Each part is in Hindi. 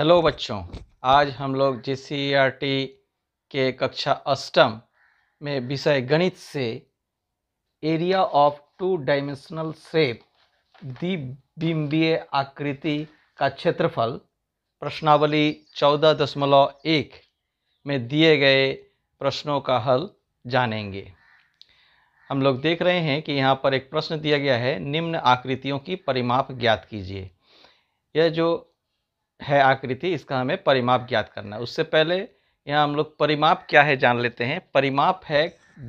हेलो बच्चों आज हम लोग जे e के कक्षा अष्टम में विषय गणित से area of two dimensional shape द्विबिंबीय आकृति का क्षेत्रफल प्रश्नावली चौदह दशमलव एक में दिए गए प्रश्नों का हल जानेंगे हम लोग देख रहे हैं कि यहाँ पर एक प्रश्न दिया गया है निम्न आकृतियों की परिमाप ज्ञात कीजिए यह जो है आकृति इसका हमें परिमाप ज्ञात करना है उससे पहले यहाँ हम लोग परिमाप क्या है जान लेते हैं परिमाप है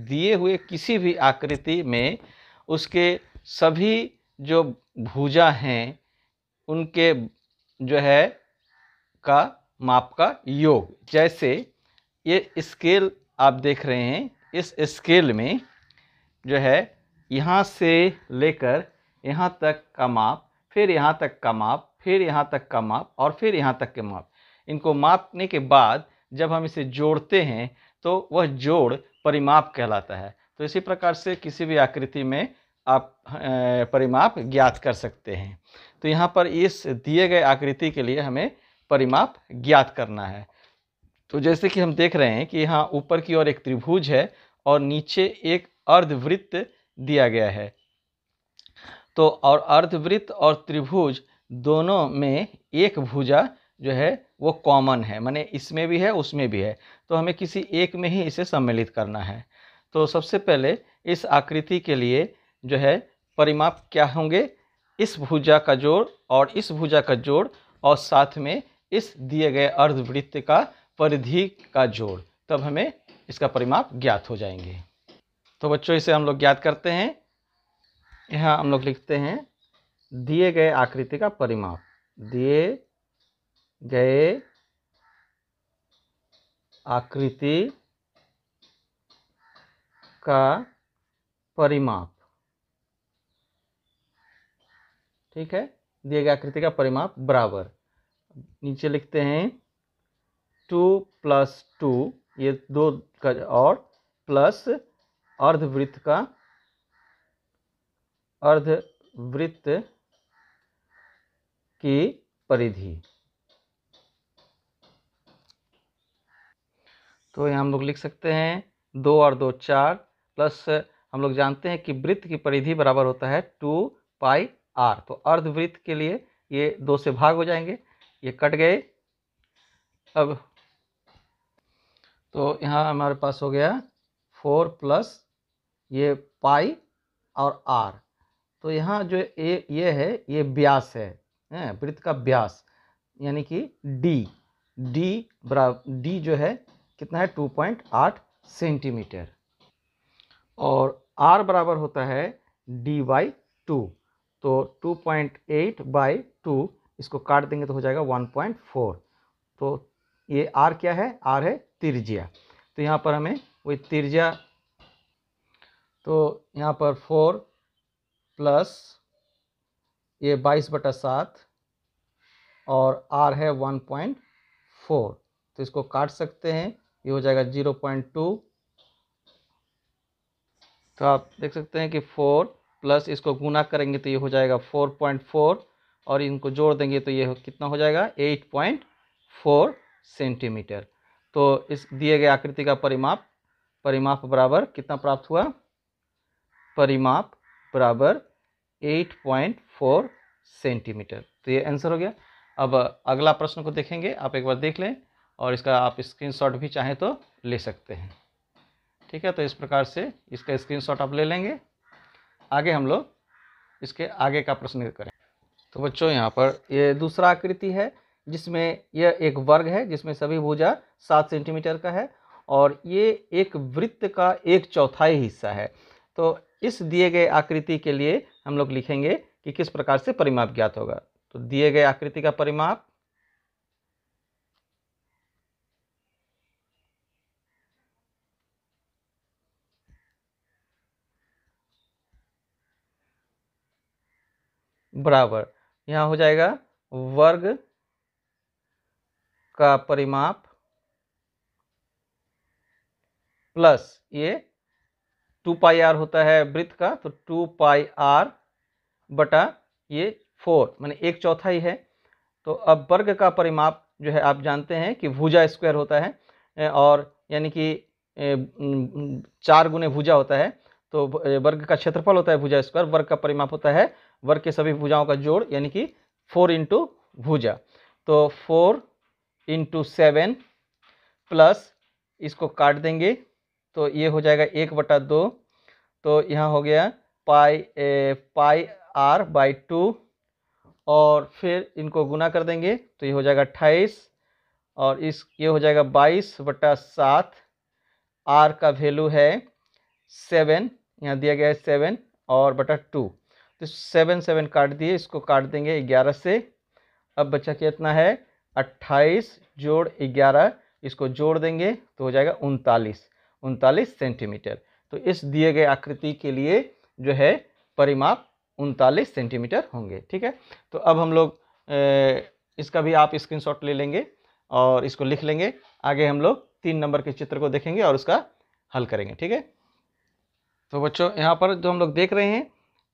दिए हुए किसी भी आकृति में उसके सभी जो भुजा हैं उनके जो है का माप का योग जैसे ये स्केल आप देख रहे हैं इस स्केल में जो है यहाँ से लेकर यहाँ तक का माप फिर यहाँ तक का माप फिर यहाँ तक का माप और फिर यहाँ तक के माप इनको मापने के बाद जब हम इसे जोड़ते हैं तो वह जोड़ परिमाप कहलाता है तो इसी प्रकार से किसी भी आकृति में आप परिमाप ज्ञात कर सकते हैं तो यहाँ पर इस दिए गए आकृति के लिए हमें परिमाप ज्ञात करना है तो जैसे कि हम देख रहे हैं कि यहाँ ऊपर की ओर एक त्रिभुज है और नीचे एक अर्धवृत्त दिया गया है तो और अर्धवृत्त और त्रिभुज दोनों में एक भुजा जो है वो कॉमन है माने इसमें भी है उसमें भी है तो हमें किसी एक में ही इसे सम्मिलित करना है तो सबसे पहले इस आकृति के लिए जो है परिमाप क्या होंगे इस भुजा का जोड़ और इस भुजा का जोड़ और साथ में इस दिए गए अर्धवृत्त का परिधि का जोड़ तब हमें इसका परिमाप ज्ञात हो जाएंगे तो बच्चों इसे हम लोग ज्ञात करते हैं यहाँ हम लोग लिखते हैं दिए गए आकृति का परिमाप दिए गए आकृति का परिमाप ठीक है दिए गए आकृति का परिमाप बराबर नीचे लिखते हैं टू प्लस टू ये दो का और प्लस अर्धवृत्त का अर्धवृत्त की परिधि तो यहाँ हम लोग लिख सकते हैं दो और दो चार प्लस हम लोग जानते हैं कि वृत्त की परिधि बराबर होता है टू पाई आर तो अर्धवृत्त के लिए ये दो से भाग हो जाएंगे ये कट गए अब तो यहाँ हमारे पास हो गया फोर प्लस ये पाई और आर तो यहाँ जो ये ये है ये व्यास है वृत्त का व्यास यानी कि डी डी बराबर डी जो है कितना है 2.8 सेंटीमीटर और आर बराबर होता है डी बाई टू तो 2.8 बाई टू इसको काट देंगे तो हो जाएगा 1.4 तो ये आर क्या है आर है तिरजिया तो यहाँ पर हमें वही तिरजिया तो यहाँ पर 4 प्लस ये बाईस बटा सात और आर है वन पॉइंट फोर तो इसको काट सकते हैं ये हो जाएगा ज़ीरो पॉइंट टू तो आप देख सकते हैं कि फोर प्लस इसको गुना करेंगे तो ये हो जाएगा फोर पॉइंट फोर और इनको जोड़ देंगे तो ये कितना हो जाएगा एट पॉइंट फोर सेंटीमीटर तो इस दिए गए आकृति का परिमाप परिमाप बराबर कितना प्राप्त हुआ परिमाप बराबर 8.4 सेंटीमीटर तो ये आंसर हो गया अब अगला प्रश्न को देखेंगे आप एक बार देख लें और इसका आप स्क्रीनशॉट भी चाहें तो ले सकते हैं ठीक है तो इस प्रकार से इसका स्क्रीनशॉट आप ले लेंगे आगे हम लोग इसके आगे का प्रश्न करें तो बच्चों यहाँ पर ये दूसरा आकृति है जिसमें यह एक वर्ग है जिसमें सभी भूजा सात सेंटीमीटर का है और ये एक वृत्त का एक चौथाई हिस्सा है तो इस दिए गए आकृति के लिए हम लोग लिखेंगे कि किस प्रकार से परिमाप ज्ञात होगा तो दिए गए आकृति का परिमाप बराबर यहां हो जाएगा वर्ग का परिमाप प्लस ये टू पाई आर होता है वृत्त का तो टू पाई आर बटा ये फोर मैंने एक चौथाई है तो अब वर्ग का परिमाप जो है आप जानते हैं कि भुजा स्क्वायर होता है और यानी कि चार गुने भुजा होता है तो वर्ग का क्षेत्रफल होता है भुजा स्क्वायर वर्ग का परिमाप होता है वर्ग के सभी भुजाओं का जोड़ यानी कि फोर इंटू भुजा तो फोर इंटू सेवन प्लस इसको काट देंगे तो ये हो जाएगा एक बटा दो तो यहाँ हो गया pi A, pi R by two और फिर इनको गुना कर देंगे तो ये हो जाएगा अट्ठाईस और इस ये हो जाएगा बाईस बटा सात आर का वैल्यू है सेवन यहाँ दिया गया है सेवन और बटा टू तो सेवन सेवन काट दिए इसको काट देंगे ग्यारह से अब बचा कितना है अट्ठाईस जोड़ ग्यारह इसको जोड़ देंगे तो हो जाएगा उनतालीस उनतालीस सेंटीमीटर तो इस दिए गए आकृति के लिए जो है परिमाप उनतालीस सेंटीमीटर होंगे ठीक है तो अब हम लोग इसका भी आप स्क्रीनशॉट ले लेंगे और इसको लिख लेंगे आगे हम लोग तीन नंबर के चित्र को देखेंगे और उसका हल करेंगे ठीक है तो बच्चों यहाँ पर जो हम लोग देख रहे हैं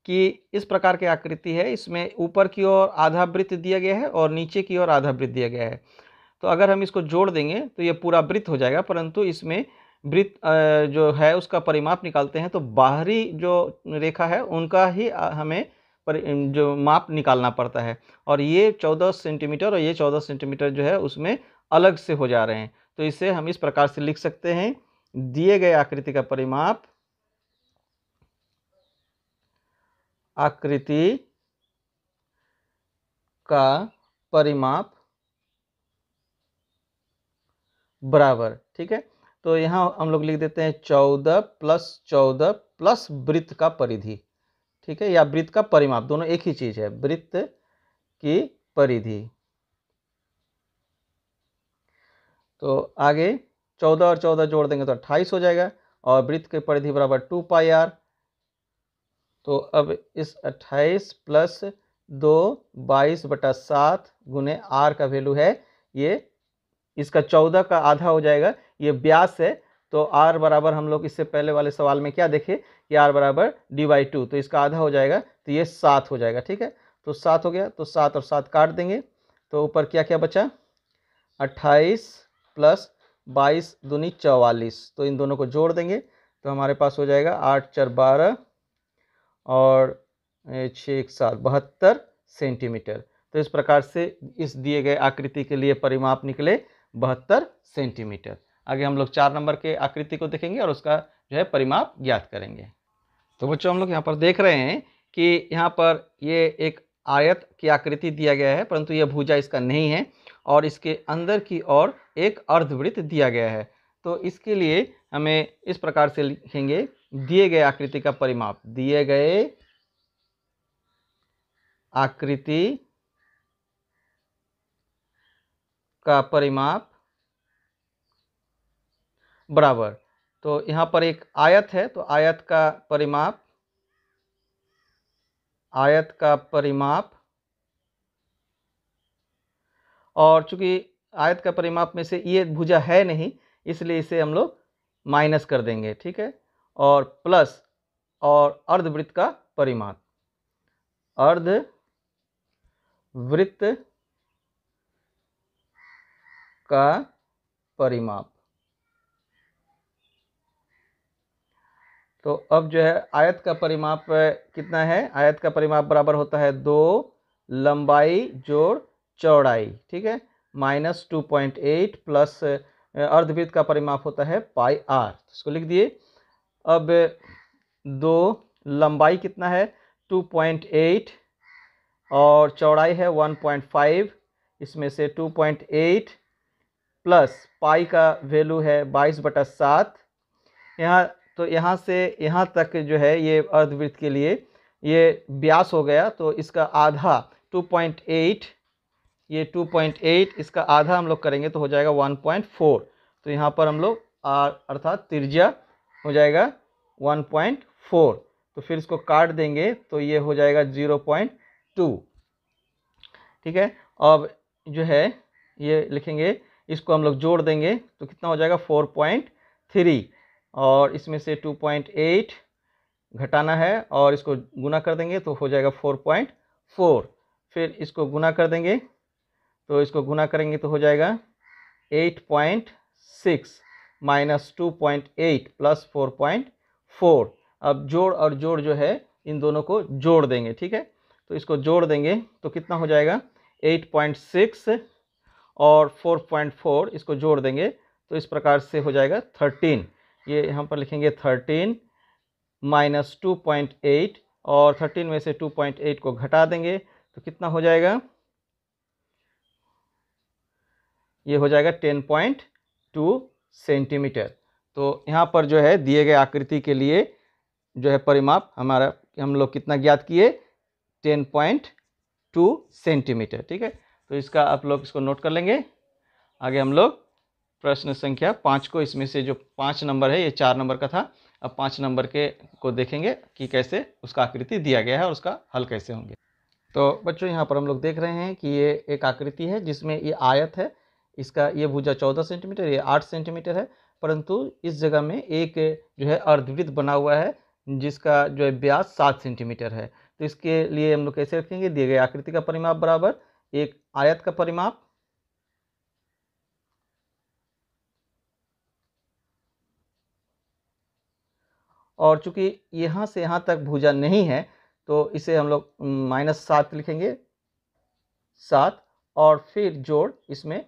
कि इस प्रकार की आकृति है इसमें ऊपर की ओर आधा वृत्त दिया गया है और नीचे की ओर आधा वृत्त दिया गया है तो अगर हम इसको जोड़ देंगे तो ये पूरा वृत्त हो जाएगा परंतु इसमें वृत्त जो है उसका परिमाप निकालते हैं तो बाहरी जो रेखा है उनका ही हमें पर जो माप निकालना पड़ता है और ये चौदह सेंटीमीटर और ये चौदह सेंटीमीटर जो है उसमें अलग से हो जा रहे हैं तो इसे हम इस प्रकार से लिख सकते हैं दिए गए आकृति का परिमाप आकृति का परिमाप बराबर ठीक है तो यहाँ हम लोग लिख देते हैं चौदह प्लस चौदह प्लस वृत्त का परिधि ठीक है या वृत्त का परिमाप दोनों एक ही चीज़ है वृत्त की परिधि तो आगे चौदह और चौदह जोड़ देंगे तो अट्ठाईस हो जाएगा और वृत्त की परिधि बराबर टू पाई आर तो अब इस अट्ठाईस प्लस दो बाईस बटा सात गुने आर का वैल्यू है ये इसका चौदह का आधा हो जाएगा ये ब्यास है तो आर बराबर हम लोग इससे पहले वाले सवाल में क्या देखे कि आर बराबर डी बाई टू तो इसका आधा हो जाएगा तो ये सात हो जाएगा ठीक है तो सात हो गया तो सात और सात काट देंगे तो ऊपर क्या क्या बचा अट्ठाईस प्लस बाईस दूनी चवालीस तो इन दोनों को जोड़ देंगे तो हमारे पास हो जाएगा आठ चार बारह और छः एक सात बहत्तर सेंटीमीटर तो इस प्रकार से इस दिए गए आकृति के लिए परिमाप निकले बहत्तर सेंटीमीटर आगे हम लोग चार नंबर के आकृति को देखेंगे और उसका जो है परिमाप ज्ञात करेंगे तो बच्चों हम लोग यहाँ पर देख रहे हैं कि यहाँ पर ये एक आयत की आकृति दिया गया है परंतु यह भुजा इसका नहीं है और इसके अंदर की ओर एक अर्धवृत्त दिया गया है तो इसके लिए हमें इस प्रकार से लिखेंगे दिए गए आकृति का परिमाप दिए गए आकृति का परिमाप बराबर तो यहाँ पर एक आयत है तो आयत का परिमाप आयत का परिमाप और चूंकि आयत का परिमाप में से ये भुजा है नहीं इसलिए इसे हम लोग माइनस कर देंगे ठीक है और प्लस और अर्धवृत्त का परिमाप अर्ध वृत्त का परिमाप तो अब जो है आयत का परिमाप कितना है आयत का परिमाप बराबर होता है दो लंबाई जोड़ चौड़ाई ठीक है minus two point eight plus अर्धवृत्त का परिमाप होता है पाई आर तो इसको लिख दिए अब दो लंबाई कितना है टू पॉइंट एट और चौड़ाई है वन पॉइंट फाइव इसमें से two point eight plus pi का वैल्यू है बाईस बटा सात यहाँ तो यहाँ से यहाँ तक जो है ये अर्धवृत्त के लिए ये ब्यास हो गया तो इसका आधा 2.8 ये 2.8 इसका आधा हम लोग करेंगे तो हो जाएगा 1.4 तो यहाँ पर हम लोग अर्थात त्रिज्या हो जाएगा 1.4 तो फिर इसको काट देंगे तो ये हो जाएगा 0.2 ठीक है अब जो है ये लिखेंगे इसको हम लोग जोड़ देंगे तो कितना हो जाएगा 4.3 और इसमें से 2.8 घटाना है और इसको गुना कर देंगे तो हो जाएगा 4.4 फिर इसको गुना कर देंगे तो इसको गुना करेंगे तो हो जाएगा 8.6 minus two point eight plus four point four अब जोड़ और जोड़ जो है इन दोनों को जोड़ देंगे ठीक है तो इसको जोड़ देंगे तो कितना हो जाएगा एट पॉइंट सिक्स और फोर पॉइंट फोर इसको जोड़ देंगे तो इस प्रकार से हो जाएगा थर्टीन ये यहाँ पर लिखेंगे thirteen minus two point eight और थर्टीन में से टू पॉइंट एट को घटा देंगे तो कितना हो जाएगा ये हो जाएगा टेन पॉइंट टू सेंटीमीटर तो यहाँ पर जो है दिए गए आकृति के लिए जो है परिमाप हमारा हम लोग कितना ज्ञात किए टेन पॉइंट टू सेंटीमीटर ठीक है तो इसका आप लोग इसको नोट कर लेंगे आगे हम लोग प्रश्न संख्या पाँच को इसमें से जो पाँच नंबर है ये चार नंबर का था अब पाँच नंबर के को देखेंगे कि कैसे उसका आकृति दिया गया है और उसका हल कैसे होंगे तो बच्चों यहाँ पर हम लोग देख रहे हैं कि ये एक आकृति है जिसमें ये आयत है इसका ये भुजा चौदह सेंटीमीटर ये आठ सेंटीमीटर है परंतु इस जगह में एक जो है अर्धवृत्त बना हुआ है जिसका जो है ब्याज सात सेंटीमीटर है तो इसके लिए हम लोग कैसे रखेंगे दिए गए आकृति का परिमाप बराबर एक आयत का परिमाप और चूंकि यहाँ से यहाँ तक भुजा नहीं है तो इसे हम लोग माइनस सात लिखेंगे सात और फिर जोड़ इसमें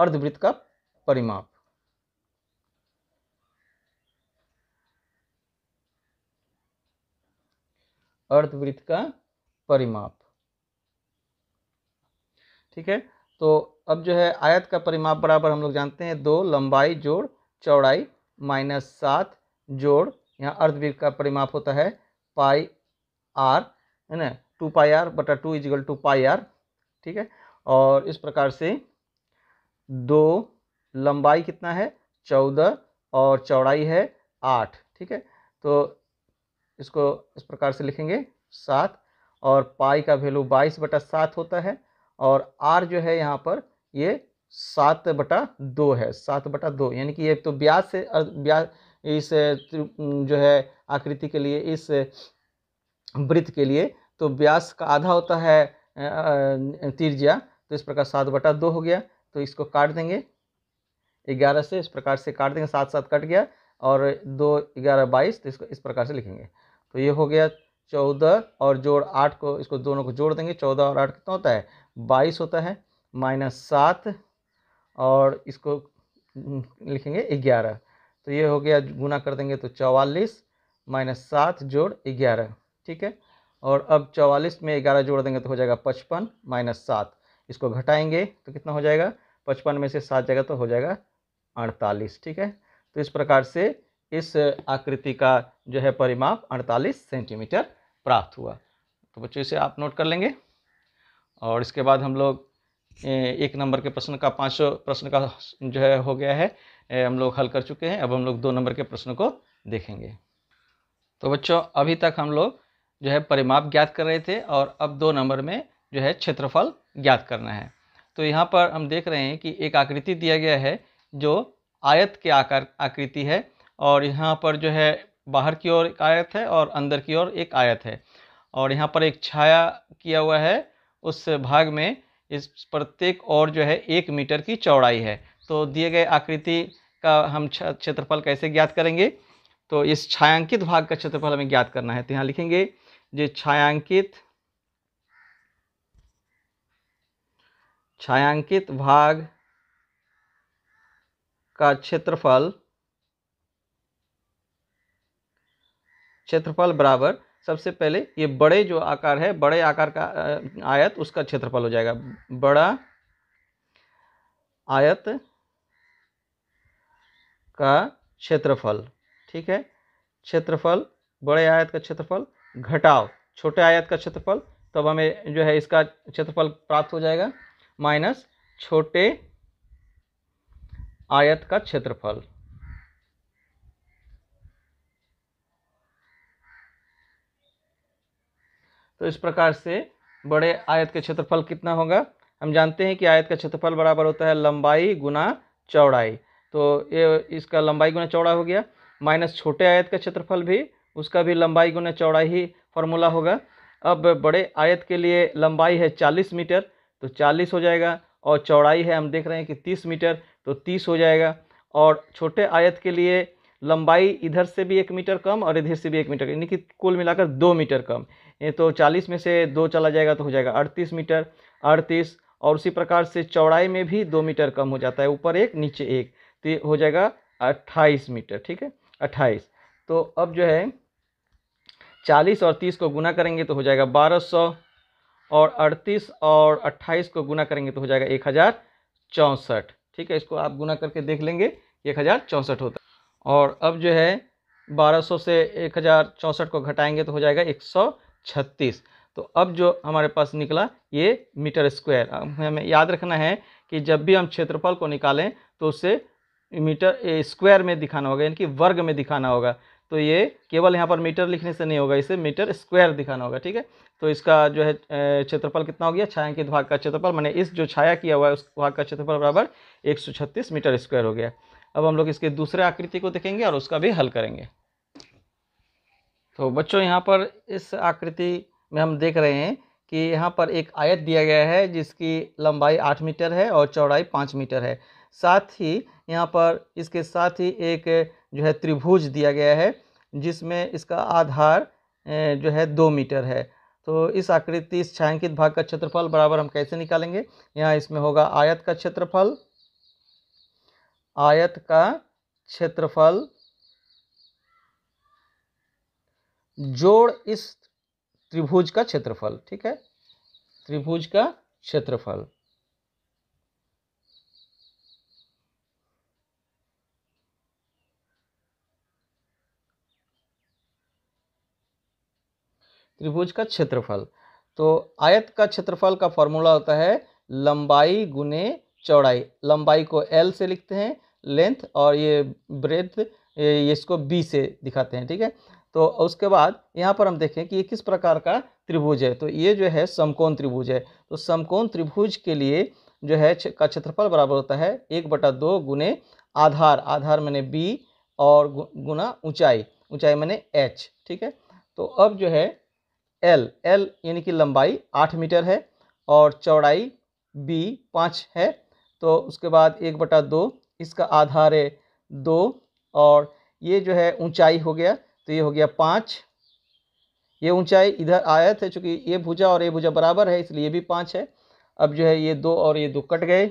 अर्धवृत्त का परिमाप अर्धवृत्त का परिमाप ठीक है तो अब जो है आयत का परिमाप बराबर हम लोग जानते हैं दो लंबाई जोड़ चौड़ाई माइनस सात जोड़ यहाँ अर्धवीर का परिमाप होता है पाई आर है ना टू पाई आर बटा two equal to pi pi ठीक है और इस प्रकार से दो लंबाई कितना है चौदह और चौड़ाई है आठ ठीक है तो इसको इस प्रकार से लिखेंगे सात और पाई का वैल्यू बाईस बटा सात होता है और आर जो है यहाँ पर ये सात बटा दो है सात बटा दो यानी कि ये तो ब्याज से ब्याज इस जो है आकृति के लिए इस वृत्त के लिए तो व्यास का आधा होता है तिरजिया तो इस प्रकार सात बटा दो हो गया तो इसको काट देंगे ग्यारह से इस प्रकार से काट देंगे सात सात कट गया और दो ग्यारह बाईस तो इसको इस प्रकार से लिखेंगे तो ये हो गया चौदह और जोड़ आठ को इसको दोनों को जोड़ देंगे चौदह और आठ कितना होता है बाईस होता है माइनस सात और इसको लिखेंगे ग्यारह तो ये हो गया गुना कर देंगे तो चौवालीस माइनस सात जोड़ ग्यारह ठीक है और अब चौवालीस में ग्यारह जोड़ देंगे तो हो जाएगा पचपन माइनस सात इसको घटाएंगे तो कितना हो जाएगा पचपन में से सात जगह तो हो जाएगा अड़तालीस ठीक है तो इस प्रकार से इस आकृति का जो है परिमाप अड़तालीस सेंटीमीटर प्राप्त हुआ तो बच्चों इसे आप नोट कर लेंगे और इसके बाद हम लोग एक नंबर के प्रश्न का पाँच प्रश्न का जो है हो गया है हम लोग हल कर चुके हैं अब हम लोग दो नंबर के प्रश्न को देखेंगे तो बच्चों अभी तक हम लोग जो है परिमाप ज्ञात कर रहे थे और अब दो नंबर में जो है क्षेत्रफल ज्ञात करना है तो यहाँ पर हम देख रहे हैं कि एक आकृति दिया गया है जो आयत के आकार आकृति है और यहाँ पर जो है बाहर की ओर एक आयत है और अंदर की ओर एक आयत है और यहाँ पर एक छाया किया हुआ है उस भाग में इस प्रत्येक और जो है एक मीटर की चौड़ाई है तो दिए गए आकृति का हम क्षेत्रफल कैसे ज्ञात करेंगे तो इस छायांकित भाग का क्षेत्रफल हमें ज्ञात करना है तो यहाँ लिखेंगे जो छायांकित छायांकित भाग का क्षेत्रफल क्षेत्रफल बराबर सबसे पहले ये बड़े जो आकार है बड़े आकार का आयत उसका क्षेत्रफल हो जाएगा बड़ा आयत का क्षेत्रफल ठीक है क्षेत्रफल बड़े आयत का क्षेत्रफल घटाओ छोटे आयत का क्षेत्रफल तब हमें जो है इसका क्षेत्रफल प्राप्त हो जाएगा माइनस छोटे आयत का क्षेत्रफल तो इस प्रकार से बड़े आयत के क्षेत्रफल कितना होगा हम जानते हैं कि आयत का क्षेत्रफल बराबर होता है लंबाई गुना चौड़ाई तो ये इसका लंबाई गुना चौड़ा हो गया माइनस छोटे आयत का क्षेत्रफल भी उसका भी लंबाई गुना चौड़ा ही फॉर्मूला होगा अब बड़े आयत के लिए लंबाई है चालीस मीटर तो चालीस हो जाएगा और चौड़ाई है हम देख रहे हैं कि तीस मीटर तो तीस हो जाएगा और छोटे आयत के लिए लंबाई इधर से भी एक मीटर कम और इधर से भी एक मीटर यानी कि कुल मिलाकर दो मीटर कम ये तो चालीस में से दो चला जाएगा तो हो जाएगा अड़तीस मीटर अड़तीस और उसी प्रकार से चौड़ाई में भी दो मीटर कम हो जाता है ऊपर एक नीचे एक तो हो जाएगा अट्ठाईस मीटर ठीक है अट्ठाईस तो अब जो है चालीस और तीस को गुना करेंगे तो हो जाएगा बारह सौ और अड़तीस और अट्ठाईस को गुना करेंगे तो हो जाएगा एक हज़ार चौंसठ ठीक है इसको आप गुना करके देख लेंगे एक हज़ार चौंसठ होता है और अब जो है बारह सौ से एक हज़ार चौंसठ को घटाएंगे तो हो जाएगा एक सौ छत्तीस तो अब जो हमारे पास निकला ये मीटर स्क्वायर हमें याद रखना है कि जब भी हम क्षेत्रफल को निकालें तो उससे मीटर स्क्वायर में दिखाना होगा यानी कि वर्ग में दिखाना होगा तो ये केवल यहाँ पर मीटर लिखने से नहीं होगा इसे मीटर स्क्वायर दिखाना होगा ठीक है तो इसका जो है क्षेत्रफल कितना हो गया छायांकित भाग का क्षेत्रफल मैंने इस जो छाया किया हुआ है उस भाग का क्षेत्रफल बराबर छत्तीस मीटर स्क्वायर हो गया अब हम लोग इसके दूसरे आकृति को देखेंगे और उसका भी हल करेंगे तो बच्चों यहाँ पर इस आकृति में हम देख रहे हैं कि यहाँ पर एक आयत दिया गया है जिसकी लंबाई आठ मीटर है और चौड़ाई पाँच मीटर है साथ ही यहाँ पर इसके साथ ही एक जो है त्रिभुज दिया गया है जिसमें इसका आधार जो है दो मीटर है तो इस आकृति इस छायांकित भाग का क्षेत्रफल बराबर हम कैसे निकालेंगे यहाँ इसमें होगा आयत का क्षेत्रफल आयत का क्षेत्रफल जोड़ इस त्रिभुज का क्षेत्रफल ठीक है त्रिभुज का क्षेत्रफल त्रिभुज का क्षेत्रफल तो आयत का क्षेत्रफल का फॉर्मूला होता है लंबाई गुने चौड़ाई लंबाई को एल से लिखते हैं लेंथ और ये ब्रेथ इसको बी से दिखाते हैं ठीक है तो उसके बाद यहाँ पर हम देखें कि ये किस प्रकार का त्रिभुज है तो ये जो है समकोण त्रिभुज है तो समकोण त्रिभुज के लिए जो है का क्षेत्रफल बराबर होता है एक बटा दो गुने आधार आधार मैंने बी और गुना ऊंचाई ऊंचाई मैंने एच ठीक है तो अब जो है एल एल यानी कि लंबाई आठ मीटर है और चौड़ाई बी पाँच है तो उसके बाद एक बटा दो इसका आधार है दो और ये जो है ऊंचाई हो गया तो ये हो गया पाँच ये ऊंचाई इधर आया था चूँकि ये भुजा और ये भुजा बराबर है इसलिए ये भी पाँच है अब जो है ये दो और ये दो कट गए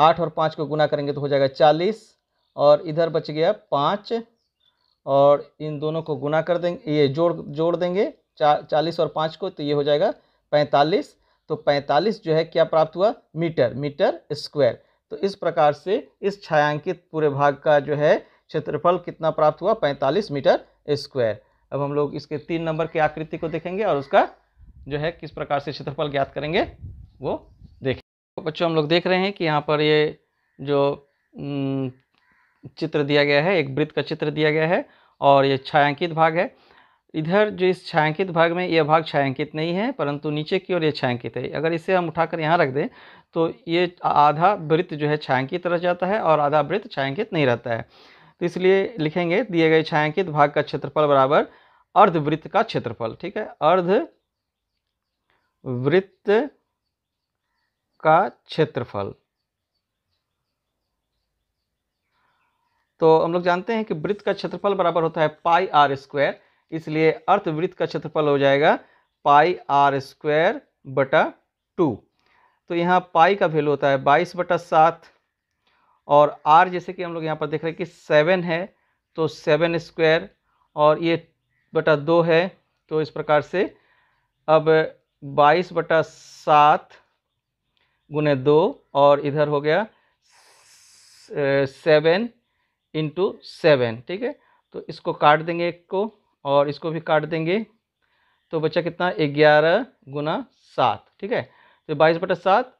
आठ और पाँच को गुना करेंगे तो हो जाएगा चालीस और इधर बच गया पाँच और इन दोनों को गुना कर देंगे ये जोड़ जोड़ देंगे चा चालीस और पाँच को तो ये हो जाएगा पैंतालीस तो पैंतालीस जो है क्या प्राप्त हुआ मीटर मीटर स्क्वायर तो इस प्रकार से इस छायांकित पूरे भाग का जो है क्षेत्रफल कितना प्राप्त हुआ पैंतालीस मीटर स्क्वायर अब हम लोग इसके तीन नंबर के आकृति को देखेंगे और उसका जो है किस प्रकार से क्षेत्रफल ज्ञात करेंगे वो देखें तो बच्चों हम लोग देख रहे हैं कि यहाँ पर ये जो चित्र दिया गया है एक वृत्त का चित्र दिया गया है और ये छायांकित भाग है इधर जो इस छायांकित भाग में यह भाग छायांकित नहीं है परंतु नीचे की ओर यह छायांकित है अगर इसे हम उठाकर यहाँ रख दें तो ये आधा वृत्त जो है छायांकित रह जाता है और आधा वृत्त छायांकित नहीं रहता है तो इसलिए लिखेंगे दिए गए छायांकित भाग का क्षेत्रफल बराबर अर्धवृत्त का क्षेत्रफल ठीक है अर्ध वृत्त का क्षेत्रफल तो हम लोग जानते हैं कि वृत्त का क्षेत्रफल बराबर होता है पाई आर स्क्वायर इसलिए अर्थवृत्त का क्षेत्रफल हो जाएगा पाई आर स्क्वायर बटा टू तो यहाँ पाई का वैल्यू होता है बाईस बटा सात और आर जैसे कि हम लोग यहाँ पर देख रहे हैं कि सेवन है तो सेवन स्क्वायर और ये बटा दो है तो इस प्रकार से अब बाईस बटा सात गुने दो और इधर हो गया सेवन इंटू सेवन ठीक है तो इसको काट देंगे एक को और इसको भी काट देंगे तो बचा कितना ग्यारह गुना सात ठीक है तो बाईस बटा सात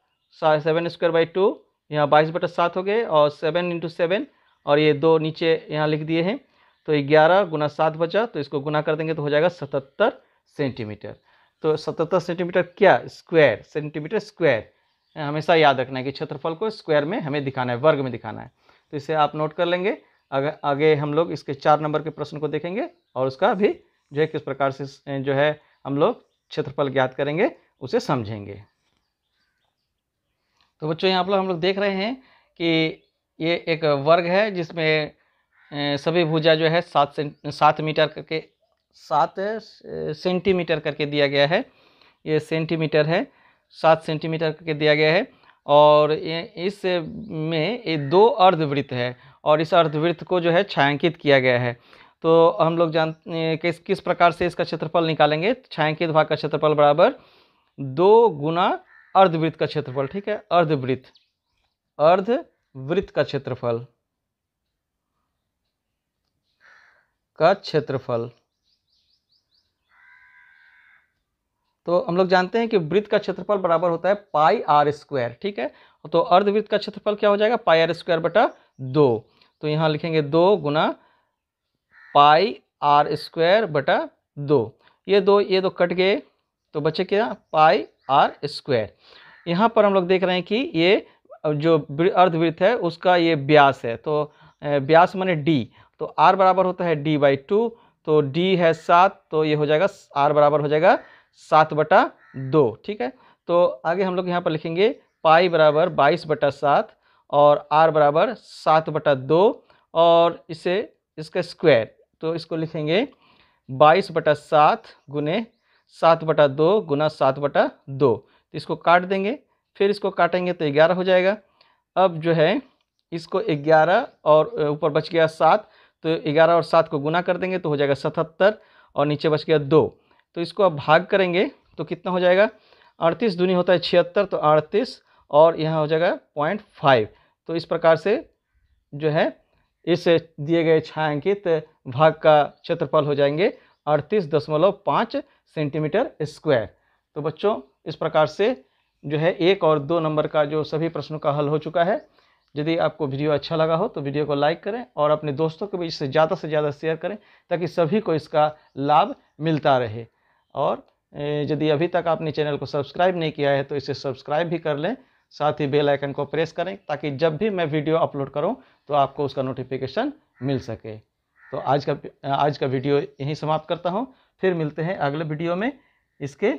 सेवन स्क्वायर बाई टू यहाँ बाईस बटा सात हो गए और सेवन इंटू सेवन और ये दो नीचे यहाँ लिख दिए हैं तो ग्यारह गुना सात बचा तो इसको गुना कर देंगे तो हो जाएगा सतहत्तर सेंटीमीटर तो सतहत्तर सेंटीमीटर क्या स्क्वायर सेंटीमीटर स्क्वायर हमेशा याद रखना है कि क्षेत्रफल को स्क्वायर में हमें दिखाना है वर्ग में दिखाना है तो इसे आप नोट कर लेंगे आगे आगे हम लोग इसके चार नंबर के प्रश्न को देखेंगे और उसका भी जो है किस प्रकार से जो है हम लोग क्षेत्रफल ज्ञात करेंगे उसे समझेंगे तो बच्चों यहाँ पर हम लोग देख रहे हैं कि ये एक वर्ग है जिसमें सभी भुजा जो है सात सात मीटर करके सात सेंटीमीटर करके दिया गया है ये सेंटीमीटर है सात सेंटीमीटर करके दिया गया है और इस में ये दो अर्धवृत्त है और इस अर्धवृत्त को जो है छायांकित किया गया है तो हम लोग जान किस किस प्रकार से इसका क्षेत्रफल निकालेंगे छायांकित भाग का क्षेत्रफल बराबर दो गुना अर्धवृत्त का क्षेत्रफल ठीक है अर्धवृत्त अर्धवृत्त का क्षेत्रफल का क्षेत्रफल तो हम लोग जानते हैं कि वृत्त का क्षेत्रफल बराबर होता है पाई आर स्क्वायर ठीक है तो अर्धवृत्त का क्षेत्रफल क्या हो जाएगा पाई आर स्क्वायर बटा दो तो यहाँ लिखेंगे दो गुना पाई आर स्क्वायर बटा दो ये दो ये दो कट गए तो बचे क्या पाई आर स्क्वायर यहाँ पर हम लोग देख रहे हैं कि ये जो अर्धवृत्त है उसका ये व्यास है तो व्यास माने डी तो आर बराबर होता है डी बाई टू तो डी है सात तो ये हो जाएगा आर बराबर हो जाएगा सात बटा दो ठीक है तो आगे हम लोग यहाँ पर लिखेंगे पाई बराबर बाईस बटा सात और आर बराबर सात बटा दो और इसे इसका स्क्वायर तो इसको लिखेंगे बाईस बटा सात गुने सात बटा दो गुना सात बटा दो तो इसको काट देंगे फिर इसको काटेंगे तो ग्यारह हो जाएगा अब जो है इसको ग्यारह और ऊपर बच गया सात तो ग्यारह और सात को गुना कर देंगे तो हो जाएगा सतहत्तर और नीचे बच गया दो तो इसको आप भाग करेंगे तो कितना हो जाएगा अड़तीस दूनी होता है छिहत्तर तो अड़तीस और यहाँ हो जाएगा पॉइंट फाइव तो इस प्रकार से जो है इस दिए गए छायांकित भाग का क्षेत्रफल हो जाएंगे अड़तीस दशमलव पाँच सेंटीमीटर स्क्वायर तो बच्चों इस प्रकार से जो है एक और दो नंबर का जो सभी प्रश्नों का हल हो चुका है यदि आपको वीडियो अच्छा लगा हो तो वीडियो को लाइक करें और अपने दोस्तों के बीच इससे ज़्यादा से ज़्यादा शेयर करें ताकि सभी को इसका लाभ मिलता रहे और यदि अभी तक आपने चैनल को सब्सक्राइब नहीं किया है तो इसे सब्सक्राइब भी कर लें साथ ही बेल आइकन को प्रेस करें ताकि जब भी मैं वीडियो अपलोड करूं तो आपको उसका नोटिफिकेशन मिल सके तो आज का आज का वीडियो यहीं समाप्त करता हूं फिर मिलते हैं अगले वीडियो में इसके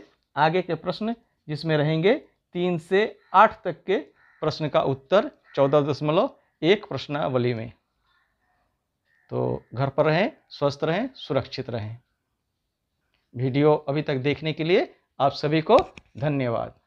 आगे के प्रश्न जिसमें रहेंगे तीन से आठ तक के प्रश्न का उत्तर चौदह दशमलव एक प्रश्नावली में तो घर पर रहें स्वस्थ रहें सुरक्षित रहें वीडियो अभी तक देखने के लिए आप सभी को धन्यवाद